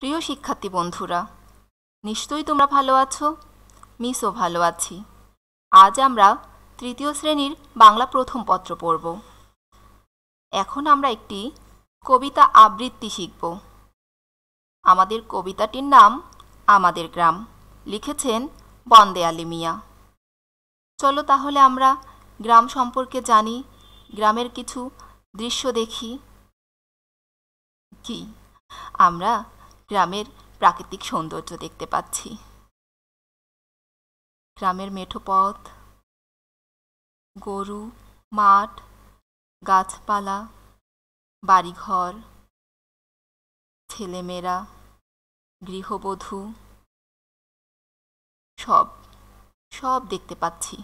প্রিয় শিক্ষার্থী বন্ধুরা নিশ্চয়ই তোমরা ভালো আছো মিসও ভালো আছি আজ আমরা তৃতীয় শ্রেণীর বাংলা প্রথম পত্র পড়ব এখন আমরা একটি কবিতা আবৃত্তি শিখব আমাদের কবিতাটির নাম আমাদের গ্রাম লিখেছেন বন্দে আলী মিয়া চলো তাহলে আমরা গ্রাম সম্পর্কে জানি গ্রামের কিছু দৃশ্য দেখি কি আমরা গ্রামের প্রাকৃতিক সৌন্দর্য দেখতে পাচ্ছি গ্রামের মেঠো পথ গরু মাঠ গাছপালা বাড়িঘর ছেলেমেয়েরা গৃহবধূ সব সব দেখতে পাচ্ছি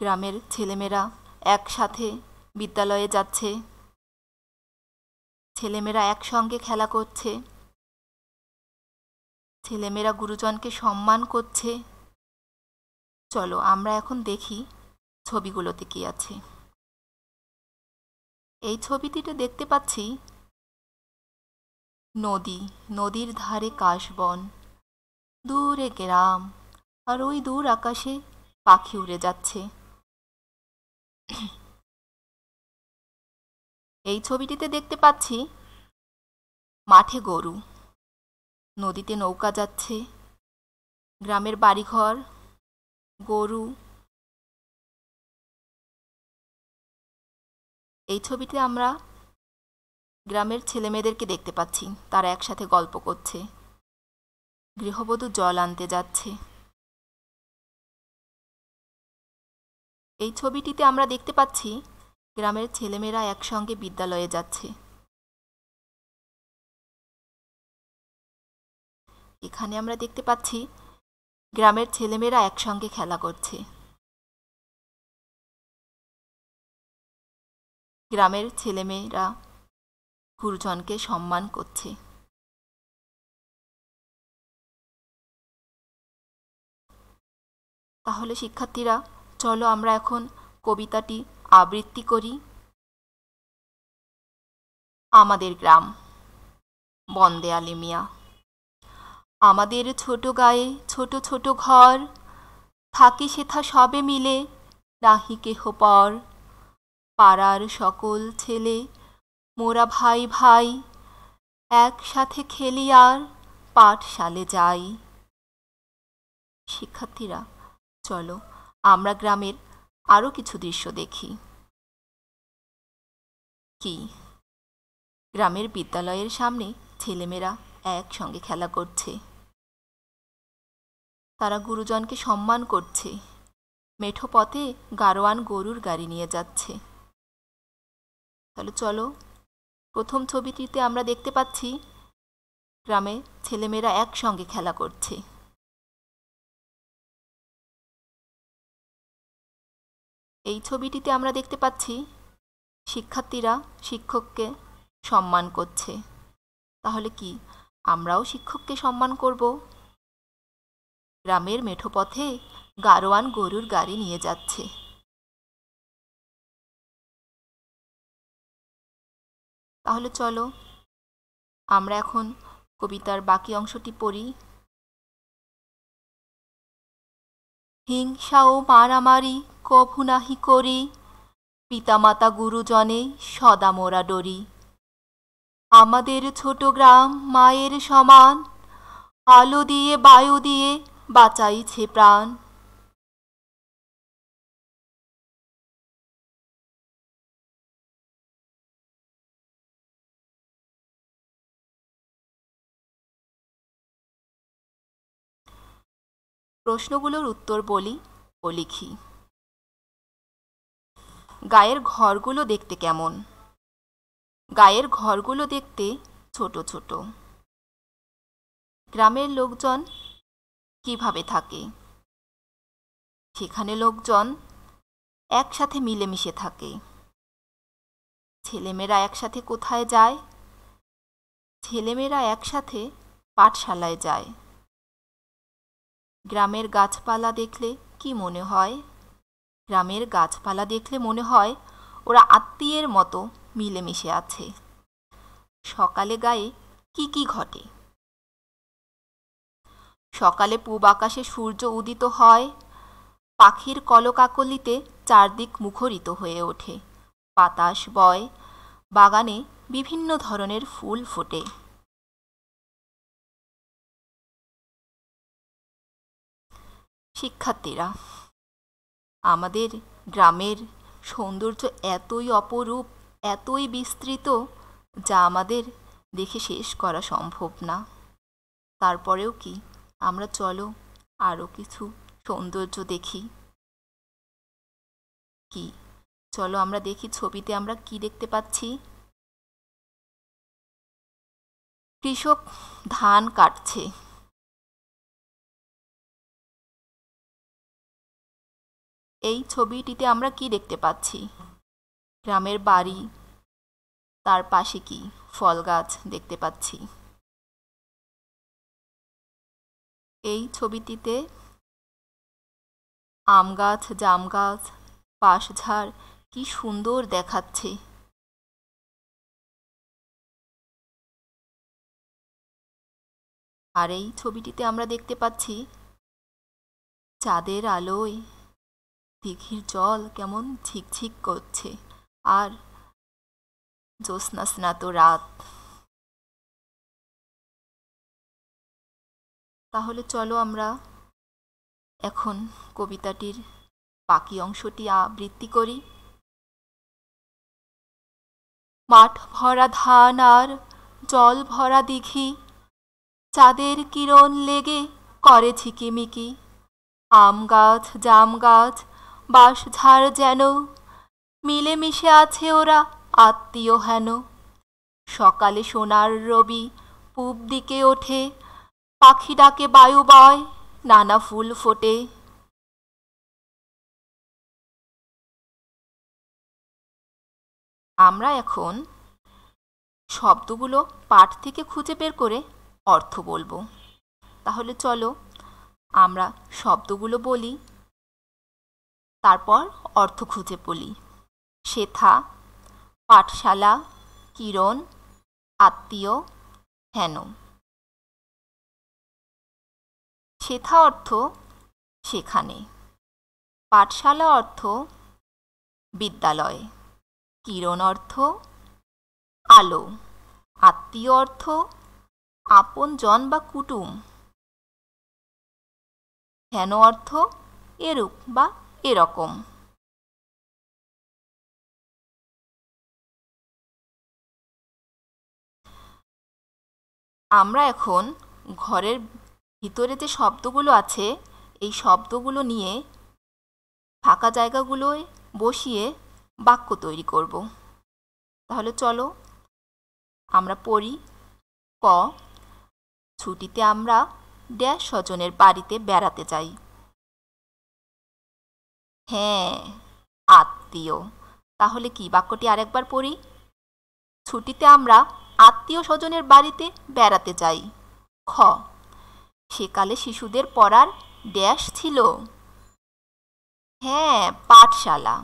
গ্রামের ছেলেমেয়েরা একসাথে বিদ্যালয়ে যাচ্ছে ছেলেমেয়েরা একসঙ্গে খেলা করছে ছেলেমেয়েরা গুরুজনকে সম্মান করছে চলো আমরা এখন দেখি ছবিগুলোতে কি আছে এই ছবিটিতে দেখতে পাচ্ছি নদী নদীর ধারে কাশবন দূরে গ্রাম আর ওই দূর আকাশে পাখি উড়ে যাচ্ছে এই ছবিটিতে দেখতে পাচ্ছি মাঠে গরু নদীতে নৌকা যাচ্ছে গ্রামের বাড়িঘর গরু এই ছবিতে আমরা গ্রামের ছেলেমেয়েদেরকে দেখতে পাচ্ছি তারা একসাথে গল্প করছে গৃহবধূ জল আনতে যাচ্ছে এই ছবিটিতে আমরা দেখতে পাচ্ছি গ্রামের ছেলেমেয়েরা একসঙ্গে বিদ্যালয়ে যাচ্ছে এখানে আমরা দেখতে পাচ্ছি গ্রামের ছেলেমেয়েরা একসঙ্গে খেলা করছে গ্রামের ছেলেমেয়েরা গুরুজনকে সম্মান করছে তাহলে শিক্ষার্থীরা চলো আমরা এখন কবিতাটি আবৃত্তি করি আমাদের গ্রাম বন্দে আলিমিয়া আমাদের ছোট গায়ে ছোট ছোট ঘর থাকে সেথা সবে মিলে নাহি কেহ পর পাড়ার সকল ছেলে মোরা ভাই ভাই একসাথে খেলি আর পাঠশালে যাই শিক্ষার্থীরা চলো আমরা গ্রামের আরও কিছু দৃশ্য দেখি কি গ্রামের বিদ্যালয়ের সামনে ছেলেমেয়েরা একসঙ্গে খেলা করছে তারা গুরুজনকে সম্মান করছে মেঠো পথে গারোয়ান গরুর গাড়ি নিয়ে যাচ্ছে তাহলে চলো প্রথম ছবিটিতে আমরা দেখতে পাচ্ছি গ্রামে ছেলেমেয়েরা একসঙ্গে খেলা করছে এই ছবিটিতে আমরা দেখতে পাচ্ছি শিক্ষার্থীরা শিক্ষককে সম্মান করছে তাহলে কি আমরাও শিক্ষককে সম্মান করব গ্রামের মেঠোপথে গারোয়ান গরুর গাড়ি নিয়ে যাচ্ছে তাহলে চলো আমরা এখন কবিতার বাকি অংশটি পড়ি হিংসা ও মারামারি কভু নাহি করি পিতামাতা গুরুজনে সদা মোরা ডরি আমাদের ছোট গ্রাম মায়ের সমান আলো দিয়ে বায়ু দিয়ে বাঁচাইছে প্রাণ প্রশ্নগুলোর উত্তর বলি ও লিখি গায়ের ঘরগুলো দেখতে কেমন গায়ের ঘরগুলো দেখতে ছোট ছোট গ্রামের লোকজন কিভাবে থাকে সেখানে লোকজন একসাথে মিলেমিশে থাকে ছেলেমেয়েরা একসাথে কোথায় যায় ছেলেমেয়েরা একসাথে পাঠশালায় যায় গ্রামের গাছপালা দেখলে কি মনে হয় গ্রামের গাছপালা দেখলে মনে হয় ওরা আত্মীয়ের মতো মিলেমিশে আছে সকালে গায়ে কি কি ঘটে সকালে পূব আকাশে সূর্য উদিত হয় পাখির কলকাকলিতে চারদিক মুখরিত হয়ে ওঠে বাতাস বয় বাগানে বিভিন্ন ধরনের ফুল ফোটে শিক্ষার্থীরা আমাদের গ্রামের সৌন্দর্য এতই অপরূপ এতই বিস্তৃত যা আমাদের দেখে শেষ করা সম্ভব না তারপরেও কি আমরা চলো আরও কিছু সৌন্দর্য দেখি কি চলো আমরা দেখি ছবিতে আমরা কি দেখতে পাচ্ছি কৃষক ধান কাটছে এই ছবিটিতে আমরা কি দেখতে পাচ্ছি গ্রামের বাড়ি তার পাশে কি ফল গাছ দেখতে পাচ্ছি এই ছবিটিতে আম গাছ জাম গাছ পাশঝাড় কি সুন্দর দেখাচ্ছে আর এই ছবিটিতে আমরা দেখতে পাচ্ছি চাঁদের আলোয় দিঘির জল কেমন ঝিকঝিক করছে আর জোৎস্না স্নাত রাত তাহলে চলো আমরা এখন কবিতাটির বাকি অংশটি আবৃত্তি করি মাঠ ভরা ধান আর জল ভরা দিঘি চাঁদের কিরণ লেগে করে ঝিকিমিকি আম গাছ জাম গাছ বাঁশঝাড় যেন মিলেমিশে আছে ওরা আত্মীয় হেন সকালে সোনার রবি পূব দিকে ওঠে পাখি ডাকে বায়ু বয় নানা ফুল ফোটে আমরা এখন শব্দগুলো পাঠ থেকে খুঁজে বের করে অর্থ বলবো তাহলে চলো আমরা শব্দগুলো বলি তারপর অর্থ খুঁজে বলি শেথা পাঠশালা কিরণ আত্মীয় হেন শেথা অর্থ সেখানে পাঠশালা অর্থ বিদ্যালয় কিরণ অর্থ আলো আত্মীয় অর্থ আপন জন বা কুটুম হেন অর্থ এরূপ বা এরকম আমরা এখন ঘরের ভিতরে যে শব্দগুলো আছে এই শব্দগুলো নিয়ে ফাঁকা জায়গাগুলোয় বসিয়ে বাক্য তৈরি করব তাহলে চলো আমরা পড়ি ক ছুটিতে আমরা ড্যাশ স্বজনের বাড়িতে বেড়াতে যাই হ্যাঁ আত্মীয় তাহলে কি বাক্যটি আরেকবার পড়ি ছুটিতে আমরা আত্মীয় স্বজনের বাড়িতে বেড়াতে যাই খ সেকালে শিশুদের পড়ার ড্যাশ ছিল হ্যাঁ পাঠশালা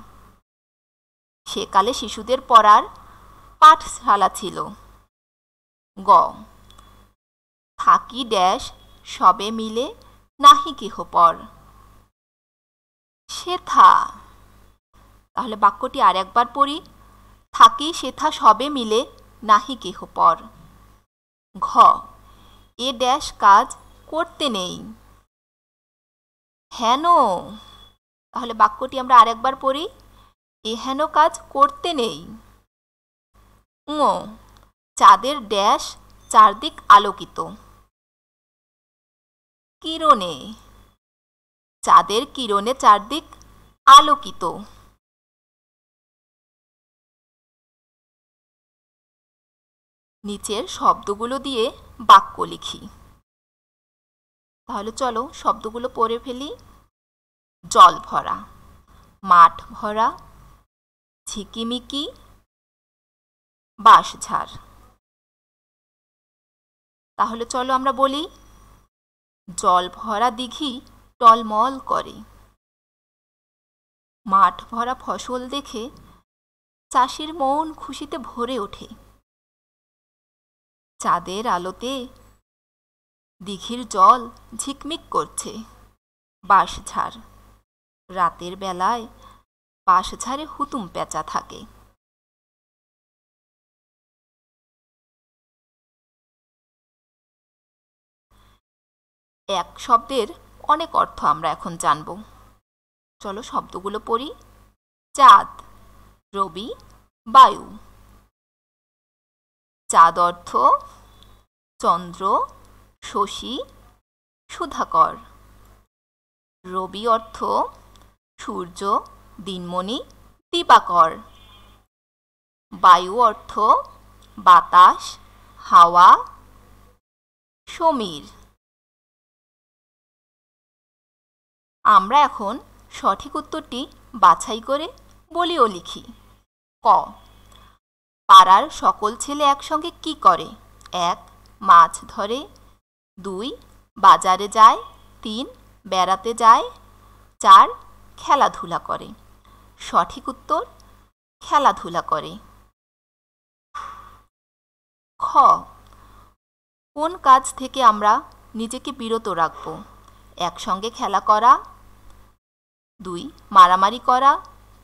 সেকালে শিশুদের পড়ার পাঠশালা ছিল গ থাকি ড্যাশ সবে মিলে নাহি কেহ পড় শেথা তাহলে বাক্যটি আর একবার পড়ি থাকি শেথা সবে মিলে নাহি কেহ পর ঘ এ ড্যাশ কাজ করতে নেই হেন তাহলে বাক্যটি আমরা আরেকবার পড়ি এ হেন কাজ করতে নেই ঙ চাঁদের ড্যাশ চারদিক আলোকিত কিরণে চাঁদের কিরণে চারদিক আলোকিত নিচের শব্দগুলো দিয়ে বাক্য লিখি তাহলে চলো শব্দগুলো পড়ে ফেলি জল ভরা মাঠ ভরা ঝিকিমিকি বাঁশঝাড় তাহলে চলো আমরা বলি জল ভরা দিঘি টলমল করে মাঠ ভরা ফসল দেখে চাষির মন খুশিতে ভরে ওঠে চাঁদের আলোতে দিঘির জল ঝিকমিক করছে বাঁশঝাড় রাতের বেলায় বাঁশঝাড়ে হুতুম পেঁচা থাকে এক শব্দের অনেক অর্থ আমরা এখন জানব চলো শব্দগুলো পড়ি চাঁদ রবি বায়ু চাঁদ অর্থ চন্দ্র শশী সুধাকর রবি অর্থ সূর্য দিনমণি দিবাকর বায়ু অর্থ বাতাস হাওয়া সমীর আমরা এখন সঠিক উত্তরটি বাছাই করে বলি ও লিখি ক পাড়ার সকল ছেলে একসঙ্গে কি করে এক মাছ ধরে দুই বাজারে যায় তিন বেড়াতে যায় চার খেলাধুলা করে সঠিক উত্তর খেলাধুলা করে খ কোন কাজ থেকে আমরা নিজেকে বিরত রাখব একসঙ্গে খেলা করা দুই মারামারি করা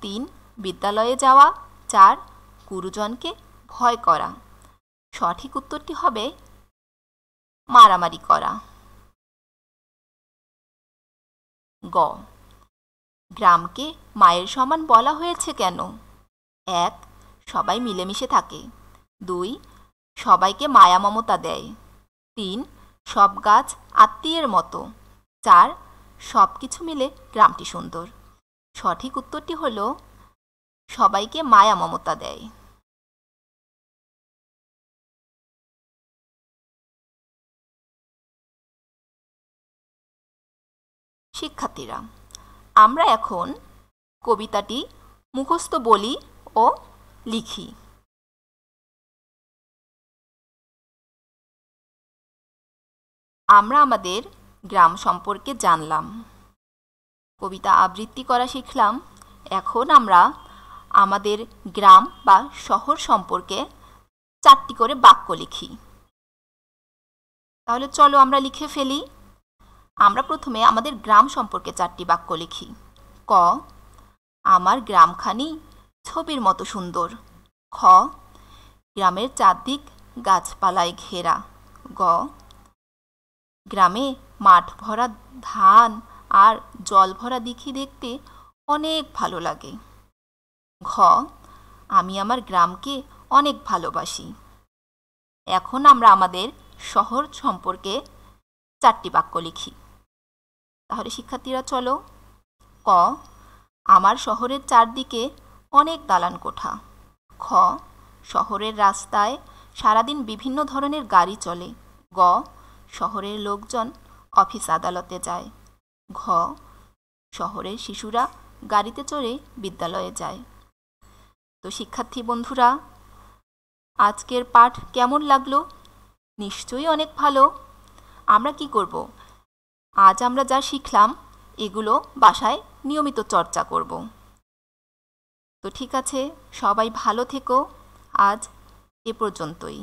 তিন বিদ্যালয়ে যাওয়া চার গুরুজনকে ভয় করা সঠিক উত্তরটি হবে মারামারি করা গ গ্রামকে মায়ের সমান বলা হয়েছে কেন এক সবাই মিলেমিশে থাকে দুই সবাইকে মায়া মমতা দেয় তিন সব গাছ আত্মীয়ের মতো চার সব কিছু মিলে গ্রামটি সুন্দর সঠিক উত্তরটি হল সবাইকে মায়া মমতা দেয় শিক্ষার্থীরা আমরা এখন কবিতাটি মুখস্থ বলি ও লিখি আমরা আমাদের গ্রাম সম্পর্কে জানলাম কবিতা আবৃত্তি করা শিখলাম এখন আমরা আমাদের গ্রাম বা শহর সম্পর্কে চারটি করে বাক্য লিখি তাহলে চলো আমরা লিখে ফেলি আমরা প্রথমে আমাদের গ্রাম সম্পর্কে চারটি বাক্য লিখি ক আমার গ্রামখানি ছবির মতো সুন্দর খ গ্রামের চারদিক গাছপালায় ঘেরা গ গ্রামে মাঠ ভরা ধান আর জল ভরা দিঘি দেখতে অনেক ভালো লাগে ঘ আমি আমার গ্রামকে অনেক ভালোবাসি এখন আমরা আমাদের শহর সম্পর্কে চারটি বাক্য লিখি তাহলে শিক্ষার্থীরা চলো ক আমার শহরের চারদিকে অনেক দালান কোঠা খ শহরের রাস্তায় সারাদিন বিভিন্ন ধরনের গাড়ি চলে গ শহরের লোকজন অফিস আদালতে যায় ঘ শহরের শিশুরা গাড়িতে চড়ে বিদ্যালয়ে যায় তো শিক্ষার্থী বন্ধুরা আজকের পাঠ কেমন লাগলো নিশ্চয়ই অনেক ভালো আমরা কি করব আজ আমরা যা শিখলাম এগুলো বাসায় নিয়মিত চর্চা করব তো ঠিক আছে সবাই ভালো থেকো আজ এ পর্যন্তই